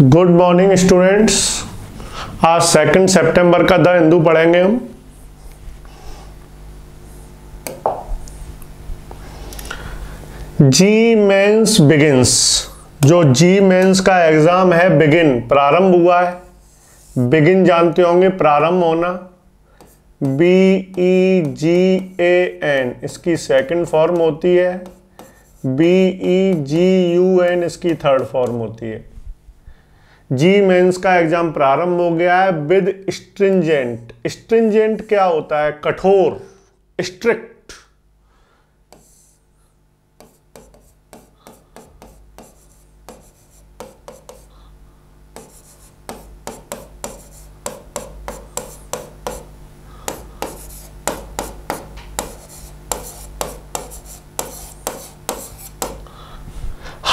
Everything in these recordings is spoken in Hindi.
गुड मॉर्निंग स्टूडेंट्स आज सेकंड सितंबर का द हिंदू पढ़ेंगे हम जी मेंस बिगिंस जो जी मेंस का एग्जाम है बिगिन प्रारंभ हुआ है बिगिन जानते होंगे प्रारंभ होना B E G A N इसकी सेकंड फॉर्म होती है B E G U N इसकी थर्ड फॉर्म होती है जी मेंस का एग्जाम प्रारंभ हो गया है विद स्ट्रिंजेंट स्ट्रिंजेंट क्या होता है कठोर स्ट्रिक्ट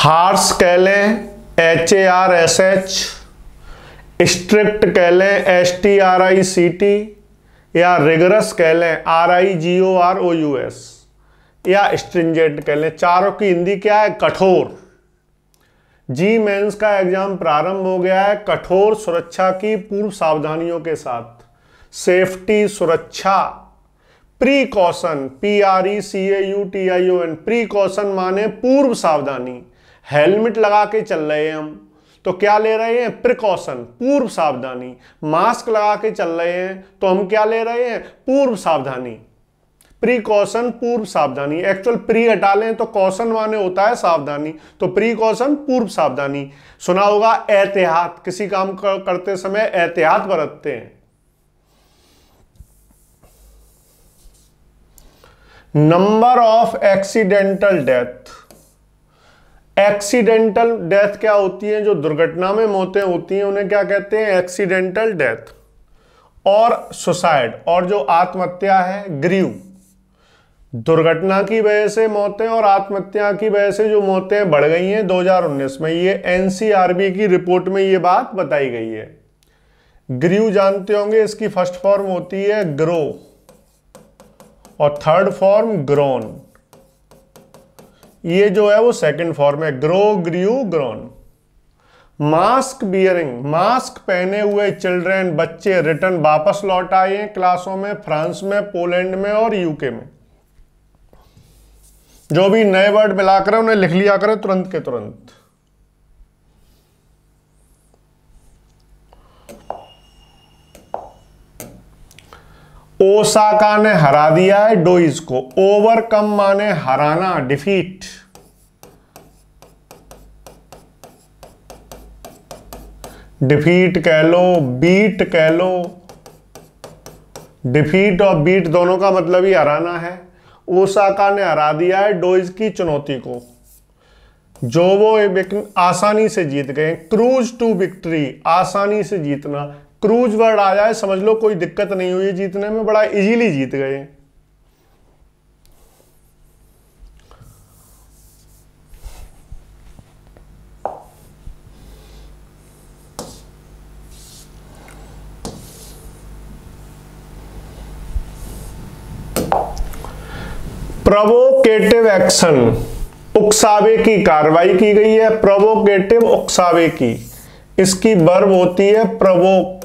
हार्स कह लें H A R S H strict कह लें S T R I C T या रिगरस कह लें R I G O R O U S या स्ट्रिंजेंट कह लें चारों की हिंदी क्या है कठोर जी मेंस का एग्जाम प्रारंभ हो गया है कठोर सुरक्षा की पूर्व सावधानियों के साथ सेफ्टी सुरक्षा precaution P R E C A U T I O N precaution माने पूर्व सावधानी हेलमेट लगा के चल रहे हैं हम तो क्या ले रहे हैं प्रिकॉशन पूर्व सावधानी मास्क लगा के चल रहे हैं तो हम क्या ले रहे हैं पूर्व सावधानी प्रीकॉशन पूर्व सावधानी एक्चुअल प्री हटा लें तो कौशन माने होता है सावधानी तो प्रीकॉशन पूर्व सावधानी सुना होगा एहतियात किसी काम करते समय एहतियात बरतते हैं number of accidental death accidental death क्या होती है जो दुर्घटना में मौतें होती हैं उन्हें क्या कहते हैं एक्सीडेंटल डेथ और सुसाइड और जो आत्महत्या है ग्रीव दुर्घटना की वजह से मौतें और आत्महत्या की वजह से जो मौतें बढ़ गई हैं 2019 में ये एनसीआरबी की रिपोर्ट में ये बात बताई गई है ग्रीव जानते होंगे इसकी फर्स्ट फॉर्म होती है ग्रो और थर्ड फॉर्म ग्रोन ये जो है वो सेकंड फॉर्म है grow grew grown mask wearing mask पहने हुए चिल्ड्रेन बच्चे रिटर्न वापस लौट आए हैं क्लासों में फ्रांस में पोलैंड में और यूके में जो भी नए वर्ड मिलाकर उन्हें लिख लिया करें तुरंत के तुरंत ओसाका ने हरा दिया है डोइज को ओवरकम माने हराना डिफीट डिफीट कह लो बीट कह लो डिफीट और बीट दोनों का मतलब ही हराना है ओसाका ने हरा दिया है डोइज की चुनौती को जो वो आसानी से जीत गए क्रूज टू विक्ट्री आसानी से जीतना क्रूज वर्ड आ जाए समझ लो कोई दिक्कत नहीं हुई जीतने में बड़ा इजीली जीत गए प्रोवोकेटिव एक्शन उकसावे की कार्रवाई की गई है प्रोवोकेटिव उकसावे की इसकी बर्ब होती है प्रवोक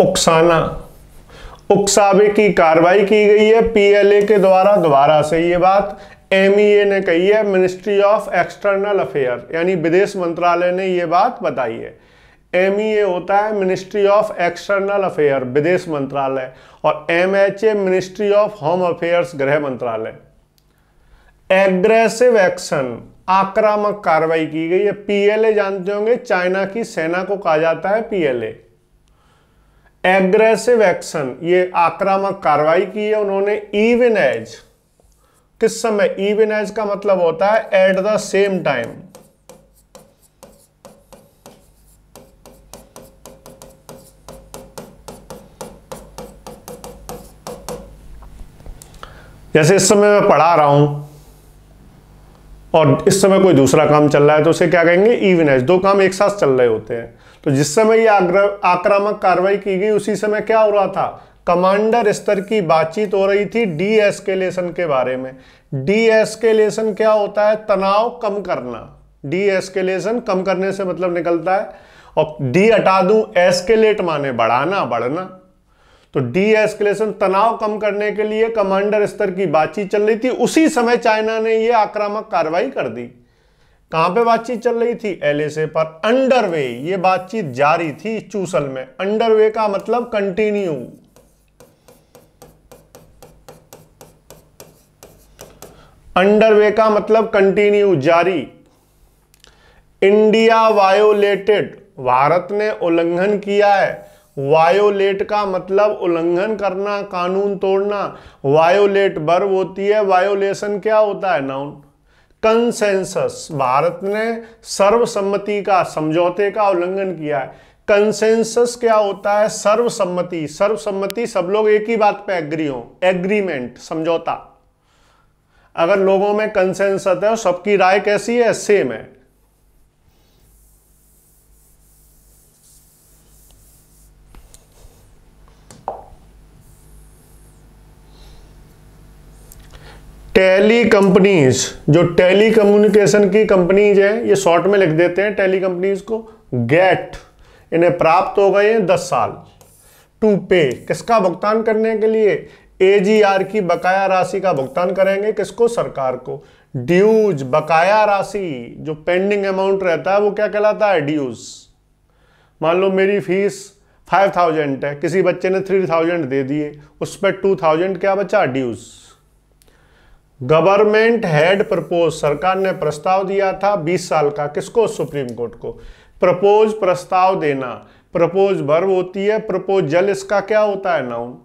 उकसाना उकसावे की कार्रवाई की गई है पीएलए के द्वारा दोबारा से ये बात एमईए e ने कही है मिनिस्ट्री ऑफ एक्सटर्नल अफेयर यानी विदेश मंत्रालय ने ये बात बताई है एमईए e होता है मिनिस्ट्री ऑफ एक्सटर्नल अफेयर विदेश मंत्रालय और MHA ministry of home affairs गृह मंत्रालय एग्रेसिव एक्शन आक्रामक कार्रवाई की गई है पीएलए जानते होंगे चाइना की सेना को कहा जाता है पीएलए एग्रेसिव एक्शन ये आक्रामक कार्रवाई की है उन्होंने इवन एज किस समय इवन एज का मतलब होता है एट द सेम टाइम जैसे इस समय मैं पढ़ा रहा हूं और इस समय कोई दूसरा काम चल रहा है तो उसे क्या कहेंगे इवन एज दो काम एक साथ चल रहे होते हैं तो जिस समय ये आक्रामक कार्रवाई की गई उसी समय क्या हो रहा था कमांडर स्तर की बातचीत हो रही थी डी एस्केलेशन के बारे में डी एस्केलेशन क्या होता है तनाव कम करना डी एस्केलेशन कम करने से मतलब निकलता है और डी हटा दू एस्केलेट माने बढ़ाना बढ़ना तो डी एस्केलेशन तनाव कम करने के लिए कमांडर स्तर की बातचीत चल रही थी उसी समय चाइना ने यह आक्रामक कार्रवाई कर दी कहां पे बातचीत चल रही थी एलएसए पर अंडरवे ये बातचीत जारी थी चूसल में अंडरवे का मतलब कंटिन्यू अंडरवे का मतलब कंटिन्यू जारी इंडिया वायोलेटेड भारत ने उल्लंघन किया है वायोलेट का मतलब उल्लंघन करना कानून तोड़ना वायोलेट बर्व होती है वायोलेशन क्या होता है नाउन कंसेंसस भारत ने सर्वसम्मति का समझौते का उल्लंघन किया है कंसेंसस क्या होता है सर्वसम्मति सर्वसम्मति सब लोग एक ही बात पे एग्री हो एग्रीमेंट समझौता अगर लोगों में कंसेंसस है और सबकी राय कैसी है सेम है टेली कंपनीज जो टेली कम्युनिकेशन की कंपनीज है ये शॉर्ट में लिख देते हैं टेली कंपनीज को गेट इन्हें प्राप्त हो गए हैं दस साल टू पे किसका भुगतान करने के लिए एजीआर की बकाया राशि का भुगतान करेंगे किसको सरकार को ड्यूज बकाया राशि जो पेंडिंग अमाउंट रहता है वो क्या कहलाता है ड्यूज मान लो मेरी फीस फाइव थाउजेंड है किसी बच्चे ने थ्री थाउजेंड दे दिए उस पर टू थाउजेंड क्या बचा ड्यूज गवर्नमेंट हेड प्रपोज सरकार ने प्रस्ताव दिया था 20 साल का किसको सुप्रीम कोर्ट को प्रपोज प्रस्ताव देना प्रपोज वर्ब होती है प्रपोज जल इसका क्या होता है नाउन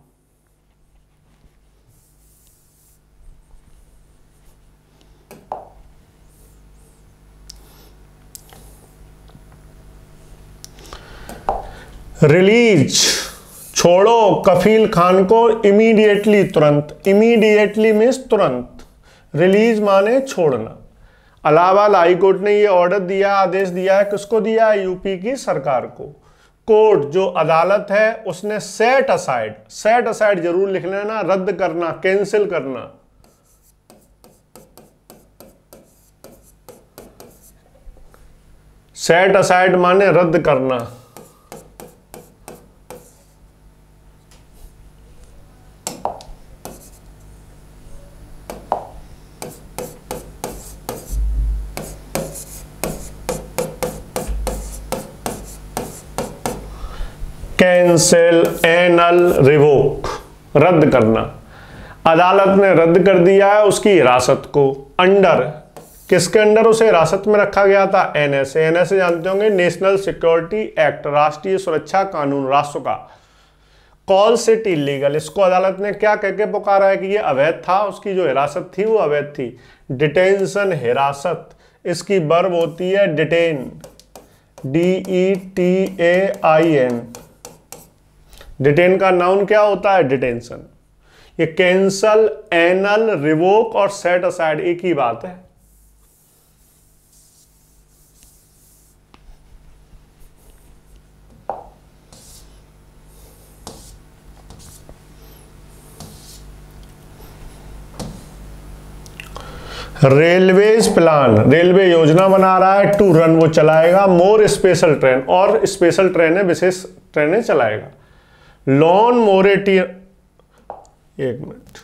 रिलीज छोड़ो कफील खान को इमीडिएटली तुरंत इमीडिएटली मीन्स तुरंत रिलीज माने छोड़ना अलाहाबाद हाईकोर्ट ने ये ऑर्डर दिया आदेश दिया है किसको दिया है यूपी की सरकार को कोर्ट जो अदालत है उसने सेट असाइड सेट असाइड जरूर लिख लेना रद्द करना कैंसिल करना सेट असाइड माने रद्द करना कैंसिल एनल रिवोक रद्द करना अदालत ने रद्द कर दिया है उसकी हिरासत को अंडर किसके अंडर उसे हिरासत में रखा गया था एनएसए एनएसए जानते होंगे नेशनल सिक्योरिटी एक्ट राष्ट्रीय सुरक्षा कानून राष्ट्र का कॉल सिट इलीगल इसको अदालत ने क्या कहकर पुकारा है कि ये अवैध था उसकी जो हिरासत थी वो अवैध थी डिटेंशन हिरासत इसकी बर्ब होती है detain D E T A I N detain का नाउन क्या होता है डिटेंशन ये कैंसल एनल रिवोक और सेट असाइड एक ही बात है रेलवे प्लान रेलवे योजना बना रहा है टू रन वो चलाएगा मोर स्पेशल ट्रेन और स्पेशल ट्रेनें विशेष ट्रेनें चलाएगा लॉन मोरेटियन एक मिनट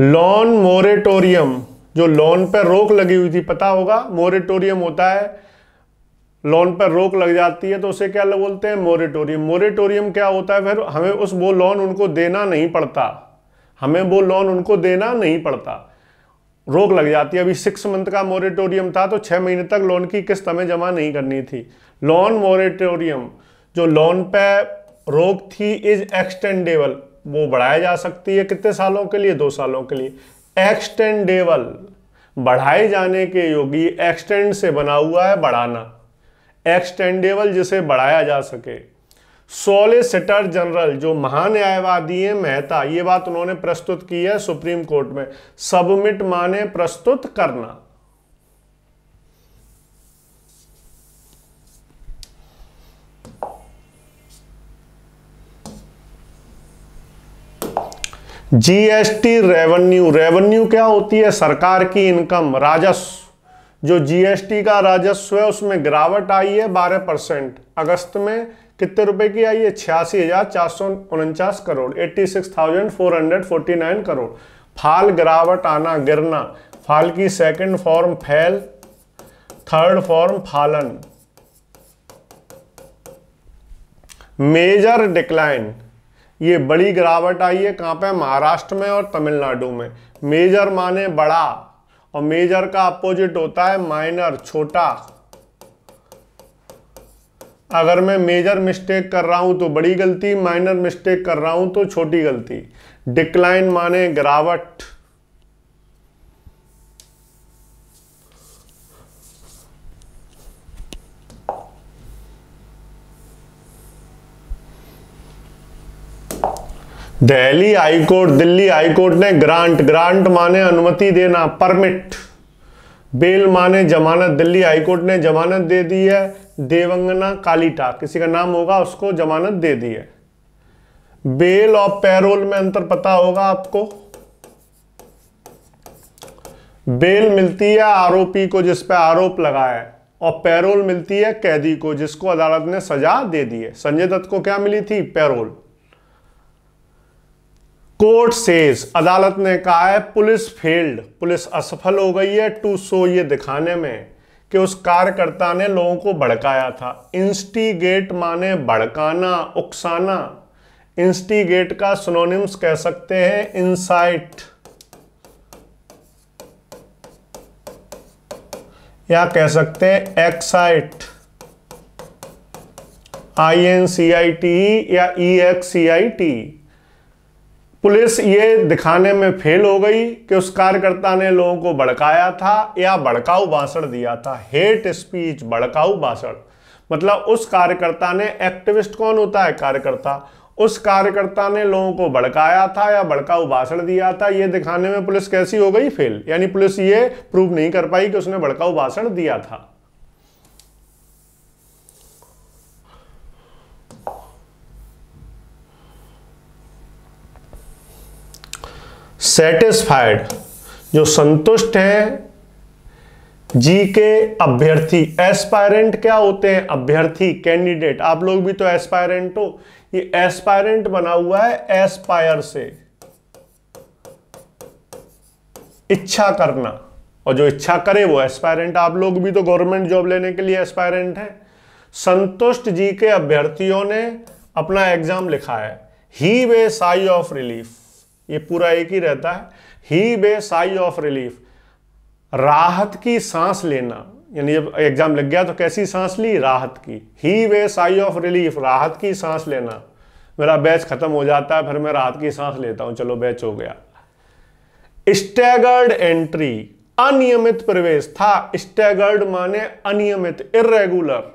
लॉन मोरेटोरियम जो लॉन पर रोक लगी हुई थी पता होगा मोरेटोरियम होता है लोन पर रोक लग जाती है तो उसे क्या बोलते हैं मोरेटोरियम मोरेटोरियम क्या होता है फिर हमें उस वो लोन उनको देना नहीं पड़ता हमें वो लोन उनको देना नहीं पड़ता रोक लग जाती है अभी सिक्स मंथ का मोरेटोरियम था तो छः महीने तक लोन की किस्त हमें जमा नहीं करनी थी लोन मोरेटोरियम जो लोन पे रोक थी इज एक्सटेंडेबल वो बढ़ाया जा सकती है कितने सालों के लिए दो सालों के लिए एक्सटेंडेबल बढ़ाए जाने के योगी एक्सटेंड से बना हुआ है बढ़ाना एक्सटेंडेबल जिसे बढ़ाया जा सके सोलिसिटर जनरल जो महान्यायवादी है मेहता ये बात उन्होंने प्रस्तुत की है सुप्रीम कोर्ट में सबमिट माने प्रस्तुत करना जीएसटी रेवेन्यू रेवेन्यू क्या होती है सरकार की इनकम राजस्व जो जीएसटी का राजस्व है उसमें गिरावट आई है 12 परसेंट अगस्त में कितने रुपए की आई है छियासी हजार चार सौ उनचास crore eighty six thousand four hundred forty nine crore fall गिरावट आना गिरना फाल की second form fell third form fallen major decline ये बड़ी गिरावट आई है कहां पे महाराष्ट्र में और तमिलनाडु में मेजर माने बड़ा और मेजर का अपोजिट होता है माइनर छोटा अगर मैं मेजर मिस्टेक कर रहा हूं तो बड़ी गलती माइनर मिस्टेक कर रहा हूं तो छोटी गलती डिक्लाइन माने गिरावट Delhi high court Delhi high court ने ग्रांट ग्रांट माने अनुमति देना परमिट बेल माने जमानत दिल्ली हाईकोर्ट ने जमानत दे दी है देवंगना कालीटा किसी का नाम होगा उसको जमानत दे दी है बेल और पैरोल में अंतर पता होगा आपको बेल मिलती है आरोपी को जिस पर आरोप लगा है और पैरोल मिलती है कैदी को जिसको अदालत ने सजा दे दी है संजय दत्त को क्या मिली थी पैरोल कोर्ट सेज अदालत ने कहा है पुलिस फेल्ड पुलिस असफल हो गई है टू सो ये दिखाने में कि उस कार्यकर्ता ने लोगों को भड़काया था इंस्टीगेट माने भड़काना उकसाना इंस्टीगेट का सुनोनिम्स कह सकते हैं इंसाइट या कह सकते हैं excite I N C I T या E X C I T police ये दिखाने में फेल हो गई कि उस कार्यकर्ता ने लोगों को भड़काया था या भड़काऊ भाषण दिया था हेट स्पीच भड़काऊ भाषण मतलब उस कार्यकर्ता ने एक्टिविस्ट कौन होता है कार्यकर्ता उस कार्यकर्ता ने लोगों को भड़काया था या भड़काऊ भाषण दिया था ये दिखाने में पुलिस कैसी हो गई फेल यानी पुलिस ये प्रूव नहीं कर पाई कि उसने भड़काऊ भाषण दिया था सेटिस्फाइड जो संतुष्ट है जी के अभ्यर्थी एस्पायरेंट क्या होते हैं अभ्यर्थी कैंडिडेट आप लोग भी तो एस्पायरेंट हो ये एस्पायरेंट बना हुआ है एस्पायर से इच्छा करना और जो इच्छा करे वो एस्पायरेंट आप लोग भी तो गवर्नमेंट जॉब लेने के लिए एस्पायरेंट हैं संतुष्ट जी के अभ्यर्थियों ने अपना एग्जाम लिखा है heave sigh of relief ये पूरा एक ही रहता है heave sigh of relief राहत की सांस लेना यानी जब एग्जाम लग गया तो कैसी सांस ली राहत की heave sigh of relief राहत की सांस लेना मेरा बैच खत्म हो जाता है फिर मैं राहत की सांस लेता हूं चलो बैच हो गया स्टैगर्ड एंट्री अनियमित प्रवेश था स्टैगर्ड माने अनियमित इरेगुलर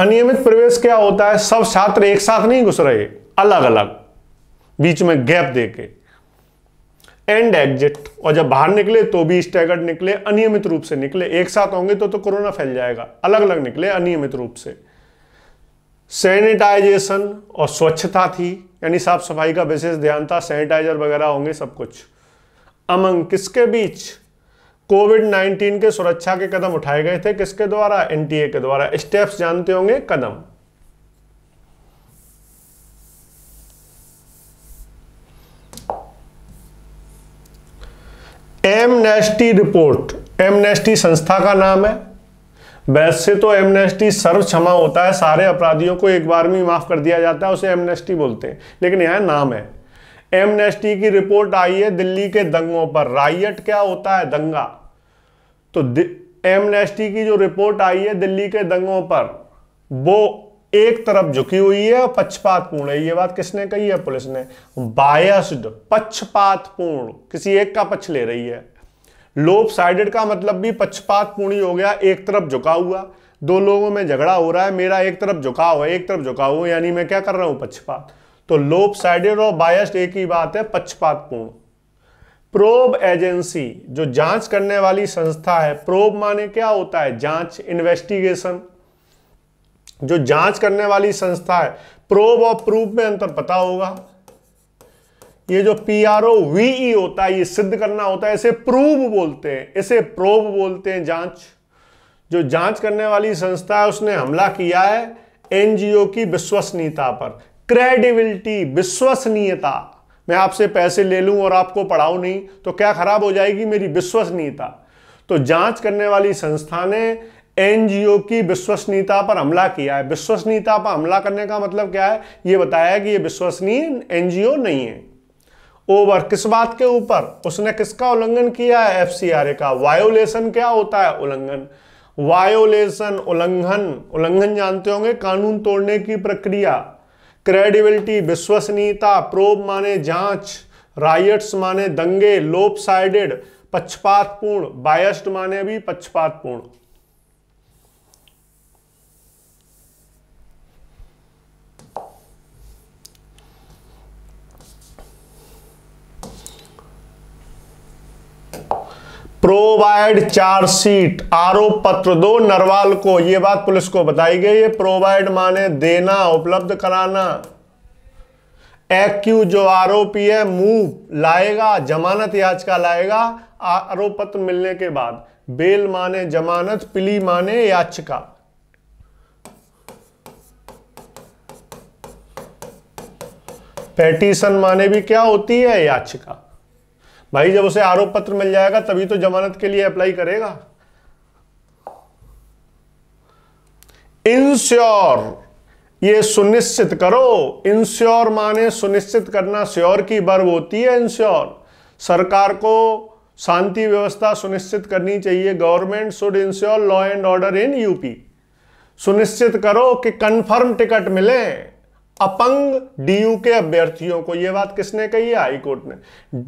अनियमित प्रवेश क्या होता है सब छात्र एक साथ नहीं घुस रहे अलग अलग बीच में गैप देके एंड एग्जिट और जब बाहर निकले तो भी स्टैगर्ड निकले अनियमित रूप से निकले एक साथ होंगे तो तो कोरोना फैल जाएगा अलग अलग निकले अनियमित रूप से सैनिटाइजेशन और स्वच्छता थी यानी साफ सफाई का विशेष ध्यान था सैनिटाइजर वगैरह होंगे सब कुछ अमंग किसके बीच कोविड 19 के सुरक्षा के कदम उठाए गए थे किसके द्वारा एनटीए के द्वारा स्टेप्स जानते होंगे कदम एमनेस्टी रिपोर्ट एमनेस्टी संस्था का नाम है वैसे तो एमनेस्टी सर्व क्षमा होता है सारे अपराधियों को एक बार में माफ कर दिया जाता है उसे एमनेस्टी बोलते हैं लेकिन यहां नाम है एमनेस्टी की रिपोर्ट आई है दिल्ली के दंगों पर राइट क्या होता है दंगा तो एमनेस्टी की जो रिपोर्ट आई है दिल्ली के दंगों पर वो एक तरफ झुकी हुई है और पक्षपातपूर्ण है ये बात किसने कही है पुलिस ने बायस्ड पक्षपातपूर्ण किसी एक का पक्ष ले रही है लोप साइडेड का मतलब भी पक्षपातपूर्ण ही हो गया एक तरफ झुका हुआ दो लोगों में झगड़ा हो रहा है मेरा एक तरफ झुका है एक तरफ झुका हुआ यानी मैं क्या कर रहा हूं पक्षपात तो लोप साइडेड और बायस्ड एक ही बात है पक्षपातपूर्ण प्रोब एजेंसी जो जांच करने वाली संस्था है प्रोब माने क्या होता है जांच इन्वेस्टिगेशन जो जांच करने वाली संस्था है प्रोब और प्रूफ में अंतर पता होगा ये जो पी आर ओ वीई होता है ये सिद्ध करना होता है इसे प्रूव बोलते हैं इसे प्रोब बोलते हैं जांच जो जांच करने वाली संस्था है उसने हमला किया है एनजीओ की विश्वसनीयता पर क्रेडिबिलिटी विश्वसनीयता मैं आपसे पैसे ले लूं और आपको पढ़ाऊं नहीं तो क्या खराब हो जाएगी मेरी विश्वसनीयता तो जांच करने वाली संस्था ने एनजीओ की विश्वसनीयता पर हमला किया है विश्वसनीयता पर हमला करने का मतलब क्या है यह बताया कि यह विश्वसनीय एनजीओ नहीं है ओवर किस बात के ऊपर उसने किसका उल्लंघन किया है एफ का वायोलेशन क्या होता है उल्लंघन वायोलेशन उल्लंघन उल्लंघन जानते होंगे कानून तोड़ने की प्रक्रिया क्रेडिबिलिटी विश्वसनीयता प्रोब माने जांच रायट्स माने दंगे लोप साइडेड पक्षपातपूर्ण बायस्ड माने भी पक्षपातपूर्ण प्रोवाइड चार्जशीट आरोप पत्र दो नरवाल को यह बात पुलिस को बताई गई है प्रोवाइड माने देना उपलब्ध कराना एक्यू जो आरोपी है मूव लाएगा जमानत याचिका लाएगा आरोप पत्र मिलने के बाद बेल माने जमानत पिली माने याचिका पेटिशन माने भी क्या होती है याचिका भाई जब उसे आरोप पत्र मिल जाएगा तभी तो जमानत के लिए अप्लाई करेगा इंश्योर ये सुनिश्चित करो इंश्योर माने सुनिश्चित करना श्योर की बर्व होती है इंश्योर सरकार को शांति व्यवस्था सुनिश्चित करनी चाहिए government should ensure law and order in UP सुनिश्चित करो कि कंफर्म टिकट मिले अपंग डीयू के अभ्यर्थियों को यह बात किसने कही है हाईकोर्ट ने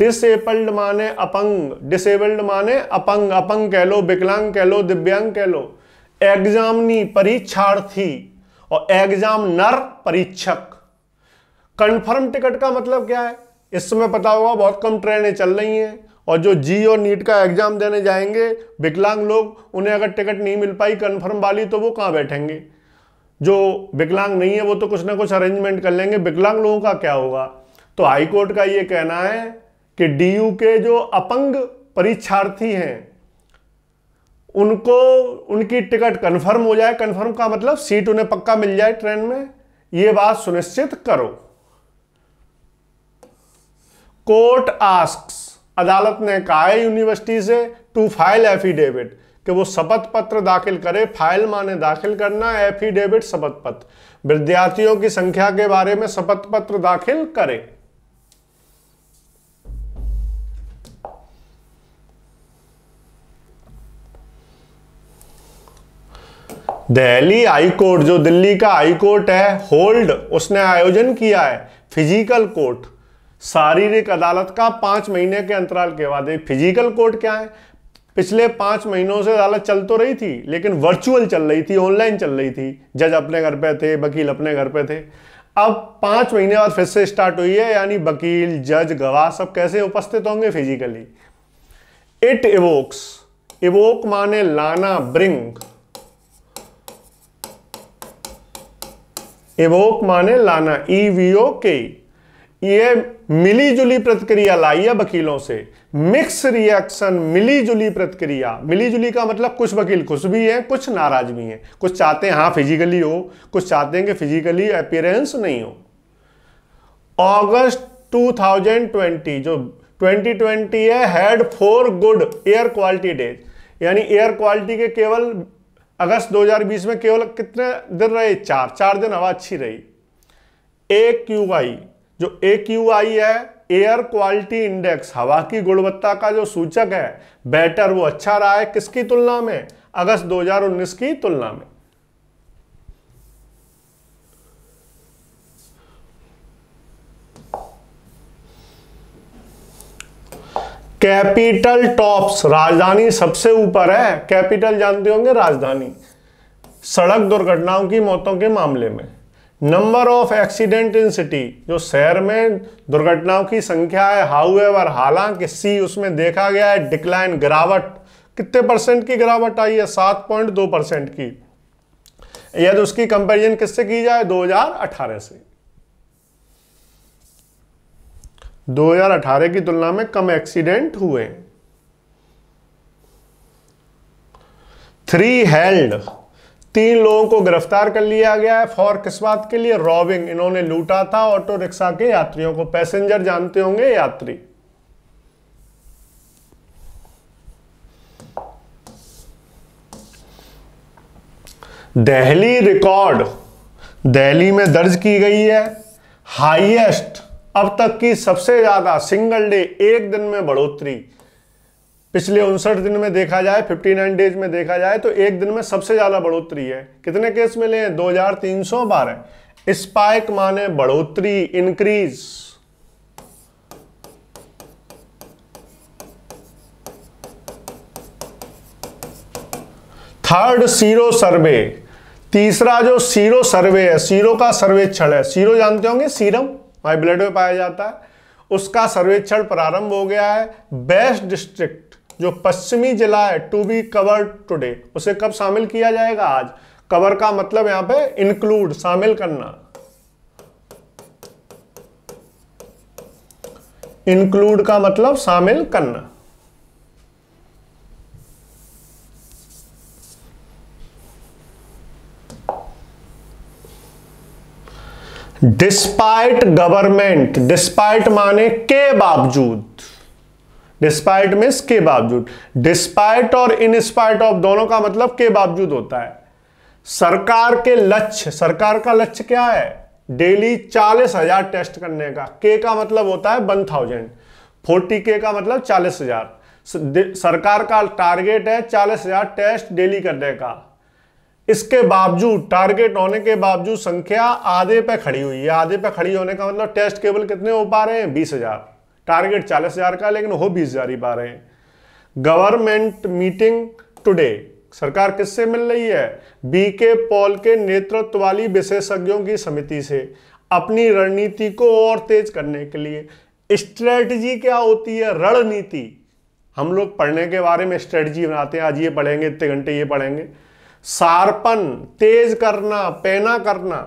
डिसेबल्ड माने अपंग डिसेबल्ड माने अपंग अपंग कह लो विकलांग कह लो दिव्यांग कह लो एग्जामनी परीक्षार्थी और नर परीक्षक कंफर्म टिकट का मतलब क्या है इस समय पता होगा बहुत कम ट्रेनें चल रही हैं और जो जी और नीट का एग्जाम देने जाएंगे विकलांग लोग उन्हें अगर टिकट नहीं मिल पाई कन्फर्म वाली तो वो कहाँ बैठेंगे जो विकलांग नहीं है वो तो कुछ ना कुछ अरेंजमेंट कर लेंगे विकलांग लोगों का क्या होगा तो हाईकोर्ट का ये कहना है कि डीयू के जो अपंग परीक्षार्थी हैं उनको उनकी टिकट कन्फर्म हो जाए कन्फर्म का मतलब सीट उन्हें पक्का मिल जाए ट्रेन में ये बात सुनिश्चित करो कोर्ट आस्क अदालत ने कहा है यूनिवर्सिटी से टू फाइल एफिडेविट कि वो शपथ पत्र दाखिल करे फाइल माने दाखिल करना एफिडेविट शपथ पत्र विद्यार्थियों की संख्या के बारे में शपथ पत्र दाखिल करे दिल्ली हाई कोर्ट जो दिल्ली का हाई कोर्ट है होल्ड उसने आयोजन किया है फिजिकल कोर्ट शारीरिक अदालत का पांच महीने के अंतराल के बाद फिजिकल कोर्ट क्या है पिछले पांच महीनों से अदालत चल तो रही थी लेकिन वर्चुअल चल रही थी ऑनलाइन चल रही थी जज अपने घर पे थे वकील अपने घर पे थे अब पांच महीने बाद फिर से स्टार्ट हुई है यानी वकील जज गवाह सब कैसे उपस्थित होंगे फिजिकली इट इवोक्स इवोक माने लाना ब्रिंग इवोक माने लाना ईवीओ e के ये मिली जुली प्रतिक्रिया लाई है वकीलों से मिक्स रिएक्शन मिलीजुली प्रतिक्रिया मिलीजुली का मतलब कुछ वकील खुश भी हैं कुछ नाराज भी हैं कुछ चाहते हैं हाँ फिजिकली हो कुछ चाहते हैं कि फिजिकली अपियरेंस नहीं हो अगस्त 2020 जो 2020 है had four good air quality days यानी एयर क्वालिटी के केवल अगस्त 2020 में केवल कितने दिन रहे चार चार दिन हवा अच्छी रही ए क्यू आई जो ए क्यू आई है एयर क्वालिटी इंडेक्स हवा की गुणवत्ता का जो सूचक है बेटर वो अच्छा रहा है किसकी तुलना में अगस्त 2019 की तुलना में कैपिटल टॉप्स राजधानी सबसे ऊपर है कैपिटल जानते होंगे राजधानी सड़क दुर्घटनाओं की मौतों के मामले में number of accident in city जो शहर में दुर्घटनाओं की संख्या है एवर हालांकि सी उसमें देखा गया है डिक्लाइन गिरावट कितने परसेंट की गिरावट आई है सात पॉइंट दो परसेंट की यदि उसकी कंपेरिजन किससे की जाए 2018 से 2018 की तुलना में कम एक्सीडेंट हुए थ्री हेल्ड तीन लोगों को गिरफ्तार कर लिया गया है फॉर किस बात के लिए रॉबिंग इन्होंने लूटा था ऑटो रिक्शा के यात्रियों को पैसेंजर जानते होंगे यात्री दहली रिकॉर्ड दहली में दर्ज की गई है हाईएस्ट अब तक की सबसे ज्यादा सिंगल डे एक दिन में बढ़ोतरी पिछले उनसठ दिन में देखा जाए 59 डेज में देखा जाए तो एक दिन में सबसे ज़्यादा बढ़ोतरी है कितने केस मिले हैं दो हजार तीन सौ बारह स्पाइक माने बढ़ोतरी इंक्रीज थर्ड सीरो सर्वे तीसरा जो सीरो सर्वे है सीरो का सर्वेक्षण है सीरो जानते होंगे सीरम हमारे ब्लड में पाया जाता है उसका सर्वेक्षण प्रारंभ हो गया है बेस्ट डिस्ट्रिक्ट जो पश्चिमी जिला है टू बी कवर्ड टूडे उसे कब शामिल किया जाएगा आज कवर का मतलब यहां पे इंक्लूड शामिल करना इंक्लूड का मतलब शामिल करना डिस्पाइट गवर्नमेंट डिस्पाइट माने के बावजूद डिस्पाइट मीन्स के बावजूद डिस्पाइट और इन स्पाइट ऑफ दोनों का मतलब के बावजूद होता है सरकार के लक्ष्य सरकार का लक्ष्य क्या है डेली चालीस हजार टेस्ट करने का के का मतलब होता है वन थाउजेंड फोर्टी के का मतलब चालीस हजार सरकार का टारगेट है चालीस हजार टेस्ट डेली करने का इसके बावजूद टारगेट होने के बावजूद संख्या आधे पे खड़ी हुई है आधे पे खड़ी होने का मतलब टेस्ट केवल कितने हो पा रहे हैं बीस हजार टारगेट चालीस हजार का लेकिन हो बीस हजार ही पा रहे हैं गवर्नमेंट मीटिंग टुडे सरकार किससे मिल रही है बीके पॉल के नेतृत्व वाली विशेषज्ञों की समिति से अपनी रणनीति को और तेज करने के लिए स्ट्रेटजी क्या होती है रणनीति हम लोग पढ़ने के बारे में स्ट्रेटजी बनाते हैं आज ये पढ़ेंगे इतने घंटे ये पढ़ेंगे सारपन तेज करना पैना करना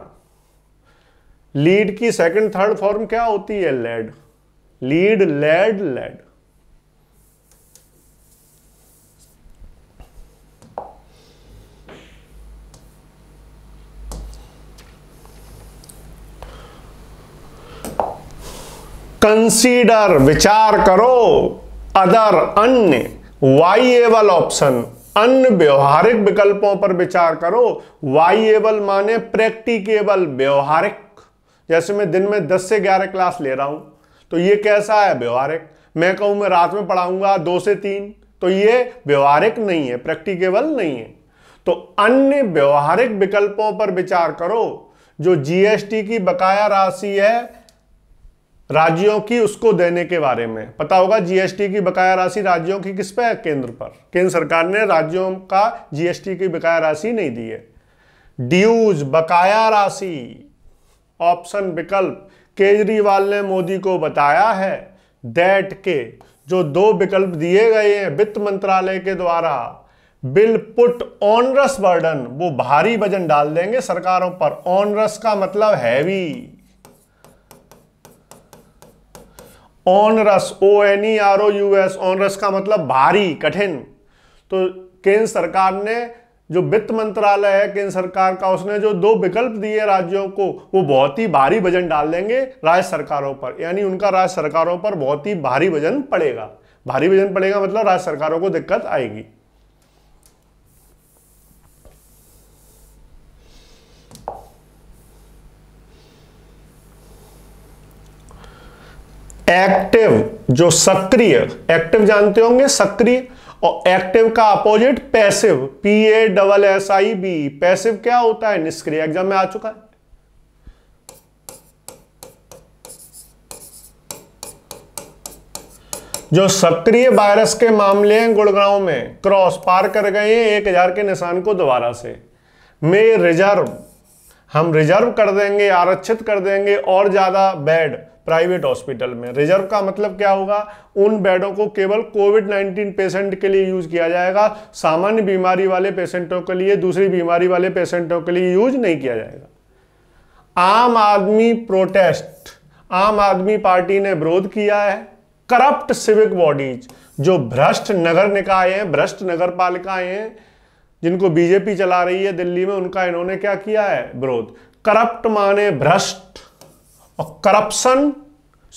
लीड की सेकंड थर्ड फॉर्म क्या होती है led lead led led consider विचार करो अदर अन्य वाइएबल ऑप्शन अन्य व्यवहारिक विकल्पों पर विचार करो वाइएबल माने प्रैक्टिकेबल व्यवहारिक जैसे मैं दिन में 10 से 11 क्लास ले रहा हूं तो ये कैसा है व्यवहारिक मैं कहूं मैं रात में पढ़ाऊंगा दो से तीन तो ये व्यवहारिक नहीं है प्रैक्टिकेबल नहीं है तो अन्य व्यवहारिक विकल्पों पर विचार करो जो जीएसटी की बकाया राशि है राज्यों की उसको देने के बारे में पता होगा जीएसटी की बकाया राशि राज्यों की किस पे है केंद्र पर केंद्र सरकार ने राज्यों का जीएसटी की बकाया राशि नहीं दी है ड्यूज बकाया राशि ऑप्शन विकल्प केजरीवाल ने मोदी को बताया है दैट के जो दो विकल्प दिए गए हैं वित्त मंत्रालय के द्वारा बिल पुट ऑनरस बर्डन वो भारी वजन डाल देंगे सरकारों पर ऑनरस का मतलब heavy onerous O N E R O U S onerous का मतलब भारी कठिन तो केंद्र सरकार ने जो वित्त मंत्रालय है केंद्र सरकार का उसने जो दो विकल्प दिए राज्यों को वो बहुत ही भारी वजन डाल देंगे राज्य सरकारों पर यानी उनका राज्य सरकारों पर बहुत ही भारी वजन पड़ेगा भारी वजन पड़ेगा मतलब राज्य सरकारों को दिक्कत आएगी एक्टिव जो सक्रिय एक्टिव जानते होंगे सक्रिय और एक्टिव का opposite passive P A double S I V passive क्या होता है निष्क्रिय एग्जाम में आ चुका है जो सक्रिय वायरस के मामले हैं गुड़गांव में क्रॉस पार कर गए हैं एक हजार के निशान को दोबारा से मे रिजर्व हम रिजर्व कर देंगे आरक्षित कर देंगे और ज्यादा बेड प्राइवेट हॉस्पिटल में रिजर्व का मतलब क्या होगा उन बेडों को केवल कोविड 19 पेशेंट के लिए यूज किया जाएगा सामान्य बीमारी वाले पेशेंटों के लिए दूसरी बीमारी वाले पेशेंटों के लिए यूज नहीं किया जाएगा आम आदमी प्रोटेस्ट आम आदमी पार्टी ने विरोध किया है करप्ट सिविक बॉडीज जो भ्रष्ट नगर निकाय हैं भ्रष्ट नगर पालिकाएं हैं जिनको बीजेपी चला रही है दिल्ली में उनका इन्होंने क्या किया है विरोध करप्ट माने भ्रष्ट और corruption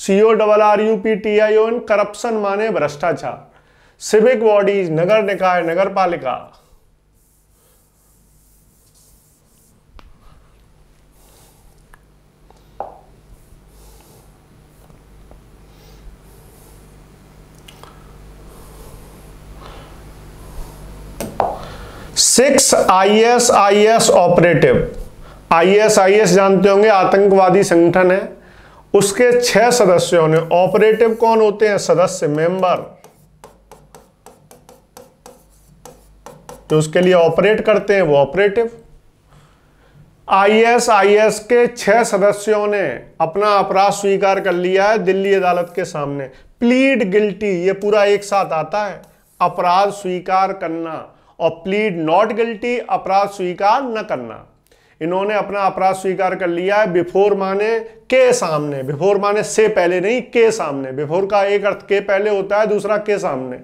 C O double R U P T I O N corruption माने भ्रष्टाचार सिविक बॉडीज नगर निकाय नगर पालिका six I S I S operative ISIS जानते होंगे आतंकवादी संगठन है उसके छह सदस्यों ने ऑपरेटिव कौन होते हैं सदस्य मेंबर जो उसके लिए ऑपरेट करते हैं वो ऑपरेटिव आईएसआईएस के छह सदस्यों ने अपना अपराध स्वीकार कर लिया है दिल्ली अदालत के सामने प्लीड गिल्टी ये पूरा एक साथ आता है अपराध स्वीकार करना और प्लीड नॉट गिल्टी अपराध स्वीकार न करना इन्होंने अपना अपराध स्वीकार कर लिया है बिफोर माने के सामने बिफोर माने से पहले नहीं के सामने बिफोर का एक अर्थ के पहले होता है दूसरा के सामने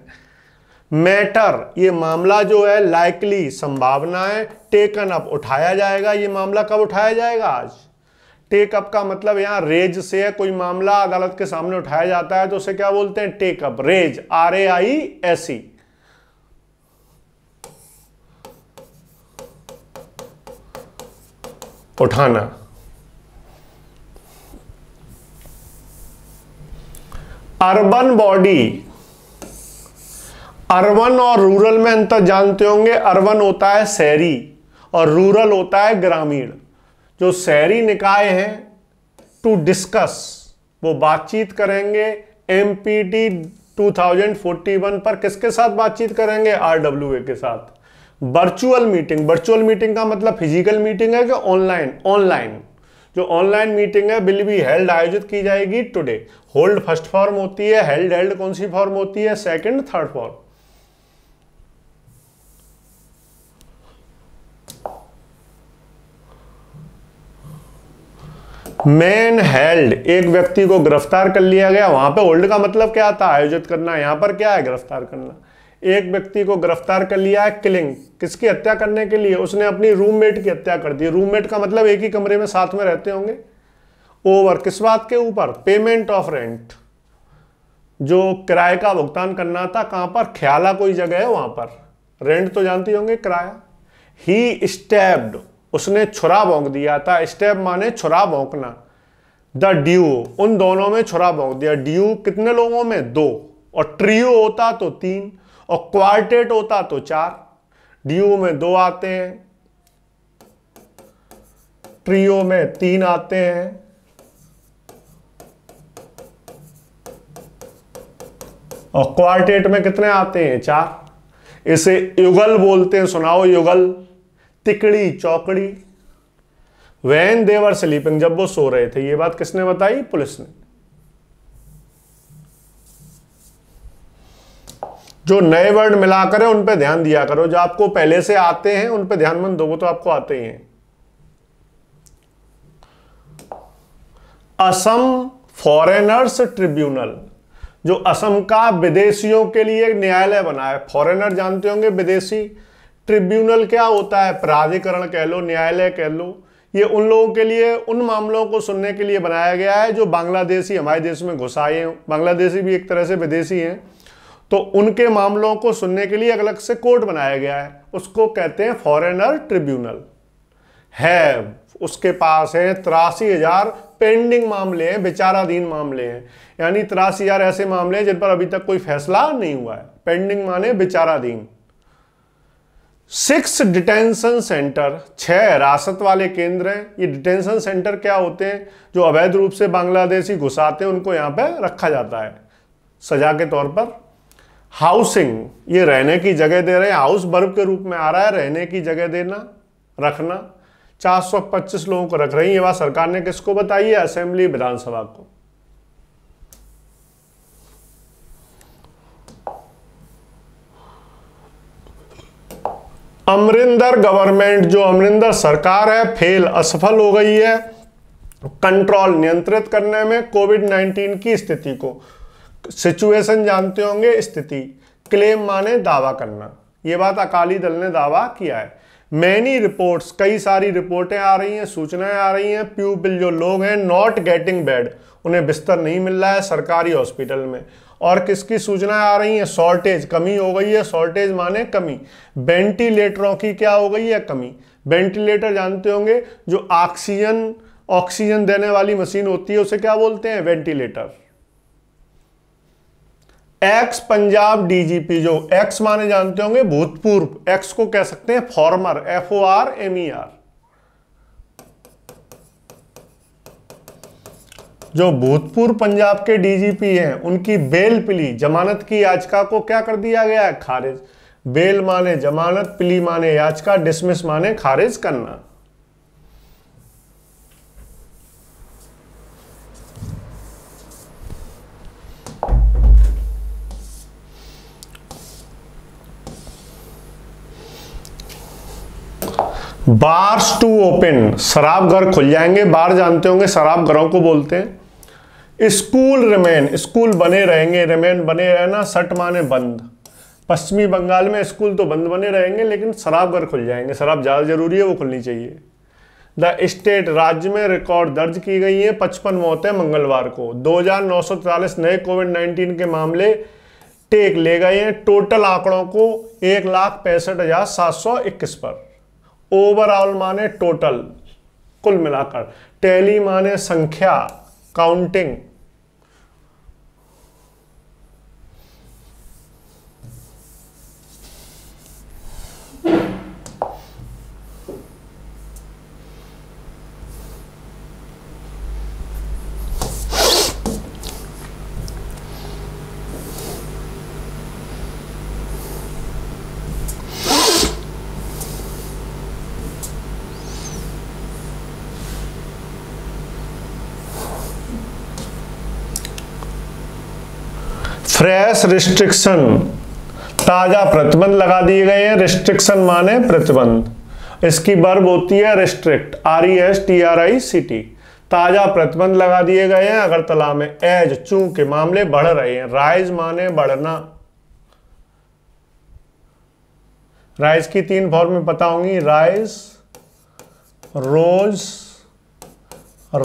मैटर ये मामला जो है लाइकली संभावना है टेकन अप उठाया जाएगा ये मामला कब उठाया जाएगा आज टेकअप का मतलब यहां रेज से है कोई मामला अदालत के सामने उठाया जाता है तो उसे क्या बोलते हैं take up raise R A I S E उठाना अर्बन बॉडी अर्बन और रूरल में अंतर जानते होंगे अर्बन होता है शहरी और रूरल होता है ग्रामीण जो शहरी निकाय हैं टू डिस्कस वो बातचीत करेंगे एमपीटी 2041 पर किसके साथ बातचीत करेंगे आरडब्ल्यूए के साथ वर्चुअल मीटिंग वर्चुअल मीटिंग का मतलब फिजिकल मीटिंग है कि ऑनलाइन ऑनलाइन जो ऑनलाइन मीटिंग है बिल बी हेल्ड आयोजित की जाएगी टुडे होल्ड फर्स्ट फॉर्म होती है हेल्ड हेल्ड कौन सी फॉर्म होती है second third form man held एक व्यक्ति को गिरफ्तार कर लिया गया वहां पे होल्ड का मतलब क्या था आयोजित करना यहां पर क्या है गिरफ्तार करना एक व्यक्ति को गिरफ्तार कर लिया है किलिंग किसकी हत्या करने के लिए उसने अपनी रूममेट की हत्या कर दी रूममेट का मतलब एक ही कमरे में साथ में रहते होंगे ओवर किस बात के ऊपर पेमेंट ऑफ रेंट जो किराए का भुगतान करना था कहां पर ख्याला कोई जगह है वहां पर रेंट तो जानती होंगे किराया ही स्टैब्ड उसने छुरा भोंक दिया था स्टैब माने छुरा भोंकना द ड्यू उन दोनों में छुरा भोंक दिया ड्यू कितने लोगों में दो और ट्रियो होता तो तीन और क्वार्टेट होता तो चार डीओ में दो आते हैं ट्रियो में तीन आते हैं और क्वार्टेट में कितने आते हैं चार इसे युगल बोलते हैं सुनाओ युगल तिकड़ी चौकड़ी वैन देवर स्लीपिंग जब वो सो रहे थे ये बात किसने बताई पुलिस ने जो नए वर्ड मिला करें उन पे ध्यान दिया करो जो आपको पहले से आते हैं उन पे ध्यान मत दो वो तो आपको आते ही हैं असम फॉरेनर्स ट्रिब्यूनल जो असम का विदेशियों के लिए न्यायालय बना है फॉरेनर जानते होंगे विदेशी ट्रिब्यूनल क्या होता है प्राधिकरण कह लो न्यायालय कह लो ये उन लोगों के लिए उन मामलों को सुनने के लिए बनाया गया है जो बांग्लादेशी हमारे देश में घुस आए हैं बांग्लादेशी भी एक तरह से विदेशी हैं तो उनके मामलों को सुनने के लिए अलग से कोर्ट बनाया गया है उसको कहते हैं फॉरेनर ट्रिब्यूनल है उसके पास है तिरासी हजार पेंडिंग मामले हैं विचाराधीन मामले हैं यानी तिरासी हजार ऐसे मामले हैं जिन पर अभी तक कोई फैसला नहीं हुआ है पेंडिंग माने विचाराधीन सिक्स डिटेंशन सेंटर छह हिरासत वाले केंद्र हैं ये डिटेंशन सेंटर क्या होते हैं जो अवैध रूप से बांग्लादेशी घुसाते हैं उनको यहां पर रखा जाता है सजा के तौर पर हाउसिंग ये रहने की जगह दे रहे हैं हाउस वर्ब के रूप में आ रहा है रहने की जगह देना रखना 425 लोगों को रख रही है ये बात सरकार ने किसको बताई है असेंबली विधानसभा को अमरिंदर गवर्नमेंट जो अमरिंदर सरकार है फेल असफल हो गई है कंट्रोल नियंत्रित करने में कोविड 19 की स्थिति को सिचुएशन जानते होंगे स्थिति क्लेम माने दावा करना ये बात अकाली दल ने दावा किया है मैनी रिपोर्ट्स कई सारी रिपोर्टें आ रही हैं सूचनाएं आ रही हैं पीपल जो लोग हैं नॉट गेटिंग बेड उन्हें बिस्तर नहीं मिल रहा है सरकारी हॉस्पिटल में और किसकी सूचनाएं आ रही हैं शॉर्टेज कमी हो गई है शॉर्टेज माने कमी वेंटिलेटरों की क्या हो गई है कमी वेंटिलेटर जानते होंगे जो ऑक्सीजन ऑक्सीजन देने वाली मशीन होती है उसे क्या बोलते हैं वेंटिलेटर एक्स पंजाब डीजीपी जो एक्स माने जानते होंगे भूतपूर्व एक्स को कह सकते हैं former F O R M E R जो भूतपूर्व पंजाब के डीजीपी हैं उनकी बेल पिली जमानत की याचिका को क्या कर दिया गया है खारिज बेल माने जमानत पिली माने याचिका डिसमिस माने खारिज करना बार्स टू ओपन शराब घर खुल जाएंगे बार जानते होंगे शराब घरों को बोलते हैं स्कूल रिमेन स्कूल बने रहेंगे रिमेन बने रहना सट माने बंद पश्चिमी बंगाल में स्कूल तो बंद बने रहेंगे लेकिन शराब घर खुल जाएंगे शराब ज़्यादा जरूरी है वो खुलनी चाहिए द स्टेट राज्य में रिकॉर्ड दर्ज की गई है पचपन मौतें मंगलवार को दो नए कोविड नाइन्टीन के मामले टेक ले गए हैं टोटल आंकड़ों को एक लाख पैंसठ हजार सात सौ इक्कीस पर ओवरऑल माने टोटल कुल मिलाकर टैली माने संख्या काउंटिंग फ्रेश रिस्ट्रिक्शन ताजा प्रतिबंध लगा दिए गए हैं रिस्ट्रिक्शन माने प्रतिबंध इसकी बर्ब होती है restrict R E S T R I C T ताजा प्रतिबंध लगा दिए गए हैं अगरतला में एज चू के मामले बढ़ रहे हैं राइज माने बढ़ना राइज की तीन फॉर्म में पता होंगी राइज रोज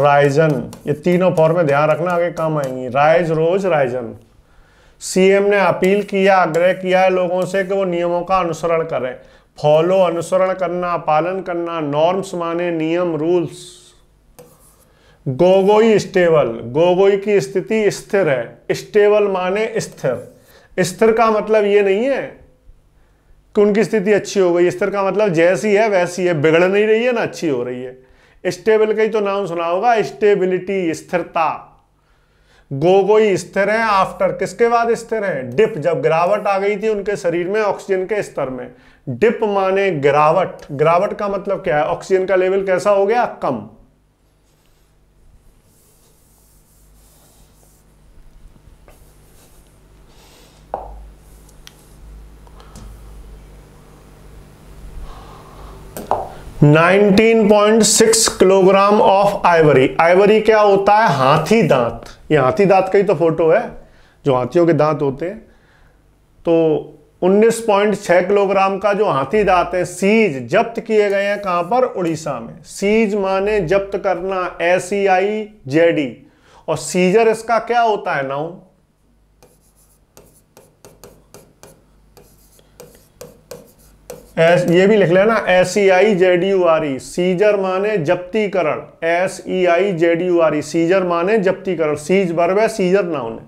राइजन ये तीनों फॉर्म में ध्यान रखना आगे काम आएंगी राइज रोज राइजन सीएम ने अपील किया आग्रह किया है लोगों से कि वो नियमों का अनुसरण करें फॉलो अनुसरण करना पालन करना नॉर्म्स माने नियम रूल्स गोगोई स्टेबल गोगोई की स्थिति स्थिर है स्टेबल माने स्थिर स्थिर का मतलब ये नहीं है कि उनकी स्थिति अच्छी हो गई स्थिर का मतलब जैसी है वैसी है बिगड़ नहीं रही है ना अच्छी हो रही है स्टेबल का ही तो नाम सुना होगा स्टेबिलिटी स्थिरता गोगोई स्थिर हैं आफ्टर किसके बाद स्थिर हैं डिप जब गिरावट आ गई थी उनके शरीर में ऑक्सीजन के स्तर में डिप माने गिरावट गिरावट का मतलब क्या है ऑक्सीजन का लेवल कैसा हो गया कम 19.6 किलोग्राम ऑफ आइवरी आइवरी क्या होता है हाथी दांत ये हाथी दांत का ही तो फोटो है जो हाथियों के दांत होते हैं तो 19.6 किलोग्राम का जो हाथी दांत है सीज जब्त किए गए हैं कहां पर उड़ीसा में सीज माने जब्त करना एस सी आई जेडी और सीजर इसका क्या होता है नाउ एस ये भी लिख लेना S E I Z U R E seizure माने जप्तीकरण S E I Z U R E seizure माने जप्तीकरण सीज वर्ब है सीजर नाउन है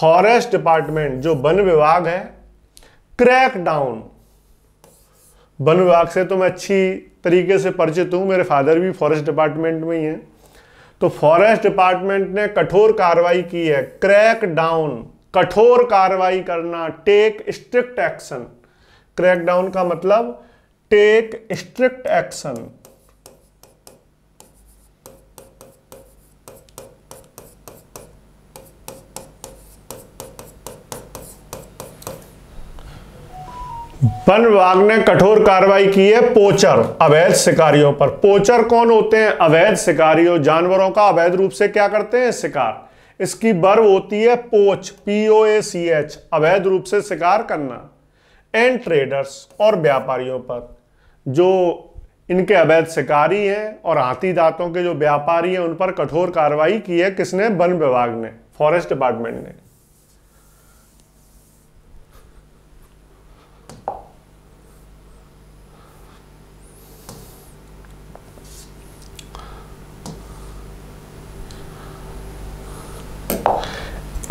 फॉरेस्ट डिपार्टमेंट जो वन विभाग है क्रैक डाउन वन विभाग से तो मैं अच्छी तरीके से परिचित हूं मेरे फादर भी फॉरेस्ट डिपार्टमेंट में ही हैं तो फॉरेस्ट डिपार्टमेंट ने कठोर कार्रवाई की है क्रैक डाउन कठोर कार्रवाई करना टेक स्ट्रिक्ट एक्शन क्रैकडाउन का मतलब टेक स्ट्रिक्ट एक्शन वन विभाग ने कठोर कार्रवाई की है पोचर अवैध शिकारियों पर पोचर कौन होते हैं अवैध शिकारियों जानवरों का अवैध रूप से क्या करते हैं शिकार इसकी बर्व होती है पोच पीओ ए सी एच अवैध रूप से शिकार करना एंड ट्रेडर्स और व्यापारियों पर जो इनके अवैध शिकारी हैं और हाथी दांतों के जो व्यापारी हैं उन पर कठोर कार्रवाई की है किसने वन विभाग ने फॉरेस्ट डिपार्टमेंट ने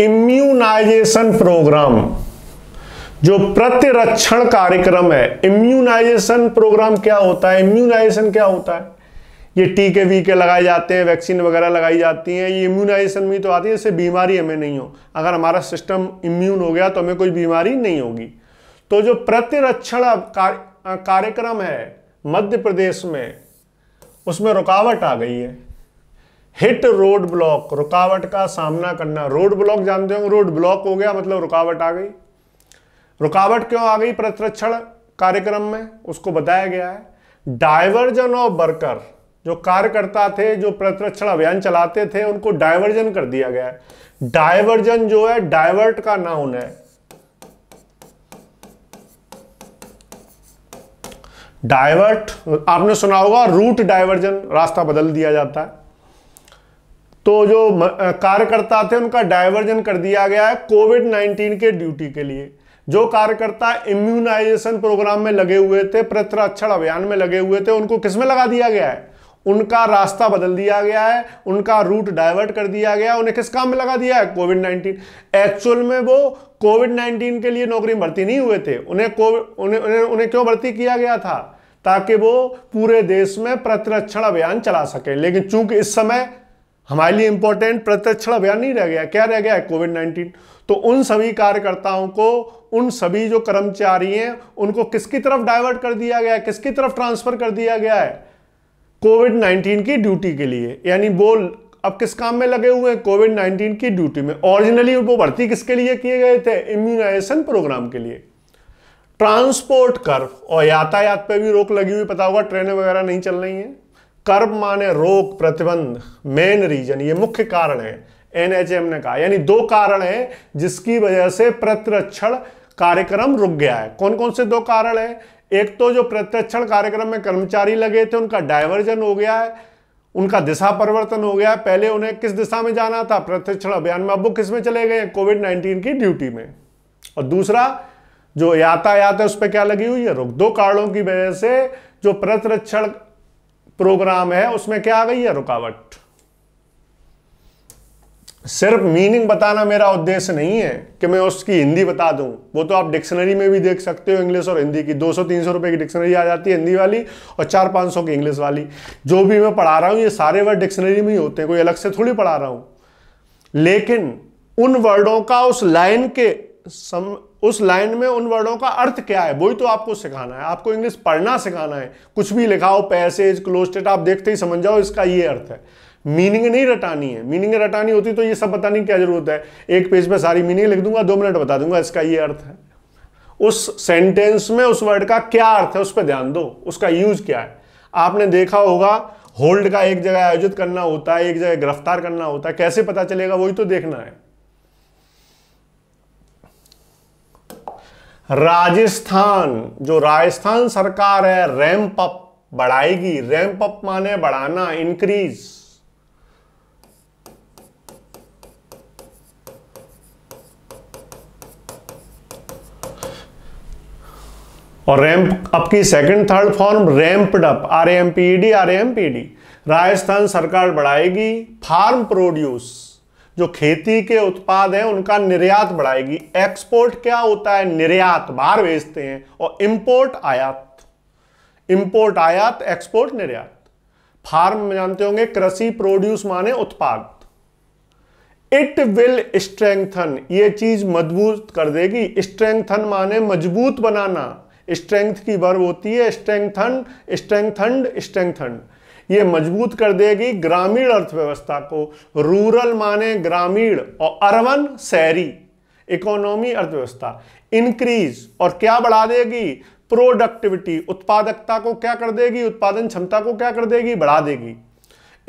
इम्यूनाइजेशन प्रोग्राम जो प्रतिरक्षण कार्यक्रम है इम्यूनाइजेशन प्रोग्राम क्या होता है इम्यूनाइजेशन क्या होता है ये टीके वीके लगाए जाते हैं वैक्सीन वगैरह लगाई जाती हैं ये इम्यूनाइजेशन में तो आती है इससे बीमारी हमें नहीं हो अगर हमारा सिस्टम इम्यून हो गया तो हमें कोई बीमारी नहीं होगी तो जो प्रतिरक्षण कार्यक्रम है मध्य प्रदेश में उसमें रुकावट आ गई है हिट रोड ब्लॉक रुकावट का सामना करना रोड ब्लॉक जानते हो रोड ब्लॉक हो गया मतलब रुकावट आ गई रुकावट क्यों आ गई प्रतिरक्षण कार्यक्रम में उसको बताया गया है डायवर्जन ऑफ वर्कर जो कार्यकर्ता थे जो प्रतिरक्षण अभियान चलाते थे उनको डायवर्जन कर दिया गया है जो है डायवर्ट का ना होना है डायवर्ट आपने सुना होगा रूट डायवर्जन रास्ता बदल दिया जाता है तो जो कार्यकर्ता थे उनका डायवर्जन कर दिया गया है कोविड 19 के ड्यूटी के लिए जो कार्यकर्ता इम्यूनाइजेशन प्रोग्राम में लगे हुए थे प्रत्यक्षण अभियान में लगे हुए थे उनको किसमें लगा दिया गया है उनका रास्ता बदल दिया गया है उनका रूट डाइवर्ट कर दिया गया उन्हें किस काम में लगा दिया है कोविड नाइन्टीन एक्चुअल में वो कोविड नाइन्टीन के लिए नौकरी में भर्ती नहीं हुए थे उन्हें कोविड उन्हें उन्हें, उन्हें क्यों भर्ती किया गया था ताकि वो पूरे देश में प्रतिरक्षण अभियान चला सके लेकिन चूंकि इस समय हमारे लिए इंपॉर्टेंट प्रत्यक्षण अभियान नहीं रह गया क्या रह गया है कोविड नाइन्टीन तो उन सभी कार्यकर्ताओं को उन सभी जो कर्मचारी हैं उनको किसकी तरफ डाइवर्ट कर दिया गया है किसकी तरफ ट्रांसफर कर दिया गया है कोविड नाइन्टीन की ड्यूटी के लिए यानी वो अब किस काम में लगे हुए हैं कोविड नाइन्टीन की ड्यूटी में ओरिजिनली वो भर्ती किसके लिए किए गए थे इम्यूनाइजेशन प्रोग्राम के लिए ट्रांसपोर्ट कर और यातायात पर भी रोक लगी हुई पता होगा ट्रेनें वगैरह नहीं चल रही हैं कर्म माने रोग प्रतिबंध मेन रीजन ये मुख्य कारण है एनएचएम ने कहा यानी दो कारण है जिसकी वजह से प्रतिरक्षण कार्यक्रम रुक गया है कौन कौन से दो कारण है एक तो जो प्रत्यक्षण कार्यक्रम में कर्मचारी लगे थे उनका डायवर्जन हो गया है उनका दिशा परिवर्तन हो गया है पहले उन्हें किस दिशा में जाना था प्रत्यक्षण अभियान में अब वो किस में चले गए कोविड नाइन्टीन की ड्यूटी में और दूसरा जो यातायात है उस पर क्या लगी हुई है रुक दो कारणों की वजह से जो प्रतिरक्षण प्रोग्राम है उसमें क्या आ गई है रुकावट सिर्फ मीनिंग बताना मेरा उद्देश्य नहीं है कि मैं उसकी हिंदी बता दूं वो तो आप डिक्शनरी में भी देख सकते हो इंग्लिश और हिंदी की 200-300 रुपए की डिक्शनरी आ जाती है हिंदी वाली और चार पांच सौ की इंग्लिश वाली जो भी मैं पढ़ा रहा हूं ये सारे वर्ड डिक्शनरी में ही होते हैं कोई अलग से थोड़ी पढ़ा रहा हूं लेकिन उन वर्डों का उस लाइन के सम उस लाइन में उन वर्डों का अर्थ क्या है वही तो आपको सिखाना है आपको इंग्लिश पढ़ना सिखाना है कुछ भी लिखाओ पैसेज क्लोज स्टेट आप देखते ही समझ जाओ इसका ये अर्थ है मीनिंग नहीं रटानी है मीनिंग रटानी होती तो ये सब बताने की क्या जरूरत है एक पेज पे सारी मीनिंग लिख दूंगा दो मिनट बता दूंगा इसका ये अर्थ है उस सेंटेंस में उस वर्ड का क्या अर्थ है उस पर ध्यान दो उसका यूज क्या है आपने देखा होगा होल्ड का एक जगह आयोजित करना होता है एक जगह गिरफ्तार करना होता है कैसे पता चलेगा वही तो देखना है राजस्थान जो राजस्थान सरकार है रैंप अप बढ़ाएगी रैंप अप माने बढ़ाना इंक्रीज और रैंप अप की second third form ramped up R M P D R M P D Rajasthan सरकार बढ़ाएगी फार्म प्रोड्यूस जो खेती के उत्पाद हैं उनका निर्यात बढ़ाएगी एक्सपोर्ट क्या होता है निर्यात बाहर भेजते हैं और इंपोर्ट आयात इंपोर्ट आयात एक्सपोर्ट निर्यात फार्म में जानते होंगे कृषि प्रोड्यूस माने उत्पाद इट विल स्ट्रेंथन ये चीज मजबूत कर देगी स्ट्रेंथन माने मजबूत बनाना स्ट्रेंथ की वर्ब होती है स्ट्रेंथन स्ट्रेंथन स्ट्रेंथन ये मजबूत कर देगी ग्रामीण अर्थव्यवस्था को रूरल माने ग्रामीण और अर्बन शहरी इकोनॉमी अर्थव्यवस्था इंक्रीज और क्या बढ़ा देगी प्रोडक्टिविटी उत्पादकता को क्या कर देगी उत्पादन क्षमता को क्या कर देगी बढ़ा देगी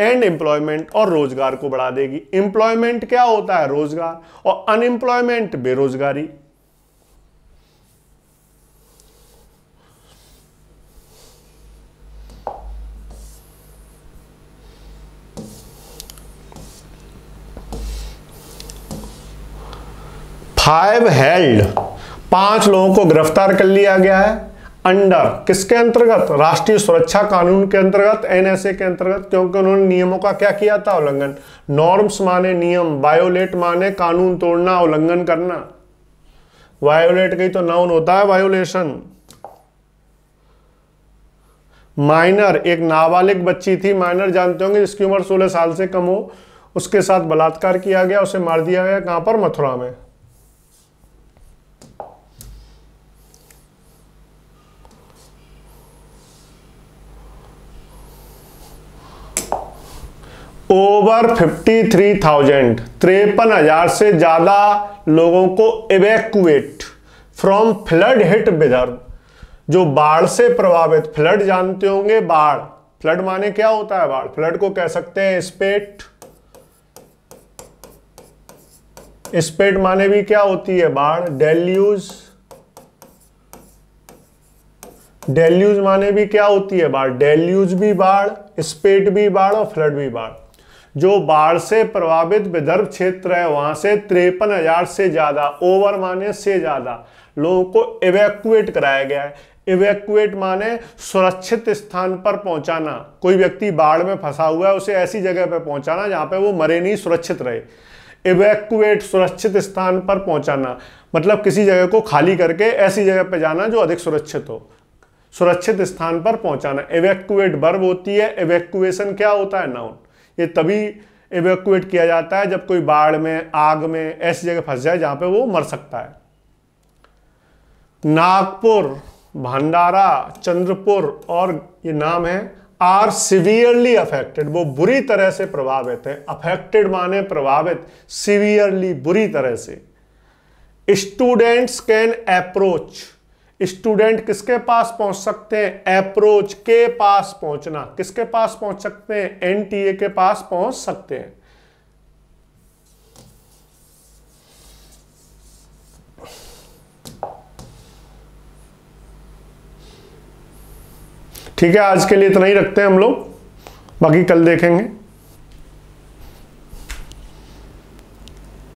एंड एम्प्लॉयमेंट और रोजगार को बढ़ा देगी एम्प्लॉयमेंट क्या होता है रोजगार और अनएम्प्लॉयमेंट बेरोजगारी हाइव हेल्ड पांच लोगों को गिरफ्तार कर लिया गया है अंडर किसके अंतर्गत राष्ट्रीय सुरक्षा कानून के अंतर्गत एनएसए के अंतर्गत क्योंकि उन्होंने नियमों का क्या किया था उल्लंघन नॉर्म्स माने नियम वायोलेट माने कानून तोड़ना उल्लंघन करना वायोलेट गई तो नाउन होता है वायोलेशन माइनर एक नाबालिग बच्ची थी माइनर जानते होंगे जिसकी उम्र 16 साल से कम हो उसके साथ बलात्कार किया गया उसे मार दिया गया कहां पर मथुरा में ओवर फिफ्टी थ्री थाउजेंड त्रेपन हजार से ज़्यादा लोगों को evacuate from flood hit Vidarbha जो बाढ़ से प्रभावित फ्लड जानते होंगे बाढ़ फ्लड माने क्या होता है बाढ़ फ्लड को कह सकते हैं स्पेट स्पेट माने भी क्या होती है बाढ़ डेल्यूज डेल्यूज माने भी क्या होती है बाढ़ डेल्यूज भी बाढ़ स्पेट भी बाढ़ और फ्लड भी बाढ़ जो बाढ़ से प्रभावित विदर्भ क्षेत्र है वहाँ से तिरपन हजार से ज़्यादा ओवर माने से ज़्यादा लोगों को इवैक्यूएट कराया गया है इवैक्यूएट माने सुरक्षित स्थान पर पहुंचाना कोई व्यक्ति बाढ़ में फंसा हुआ है उसे ऐसी जगह पर पहुंचाना जहां पर वो मरे नहीं सुरक्षित रहे इवैक्यूएट सुरक्षित स्थान पर पहुंचाना मतलब किसी जगह को खाली करके ऐसी जगह पर जाना जो अधिक सुरक्षित हो सुरक्षित स्थान पर पहुंचाना इवैक्यूएट बर्ब होती है इवैक्यूएशन क्या होता है नाउन ये तभी इवेक्यूएट किया जाता है जब कोई बाढ़ में आग में ऐसी जगह फंस जाए जहां पे वो मर सकता है नागपुर भंडारा चंद्रपुर और ये नाम है आर सिवियरली अफेक्टेड वो बुरी तरह से प्रभावित है अफेक्टेड माने प्रभावित सिवियरली बुरी तरह से स्टूडेंट्स कैन अप्रोच स्टूडेंट किसके पास पहुंच सकते हैं अप्रोच के पास पहुंचना किसके पास पहुंच सकते हैं एनटीए के पास पहुंच सकते हैं ठीक है आज के लिए इतना ही रखते हैं हम लोग बाकी कल देखेंगे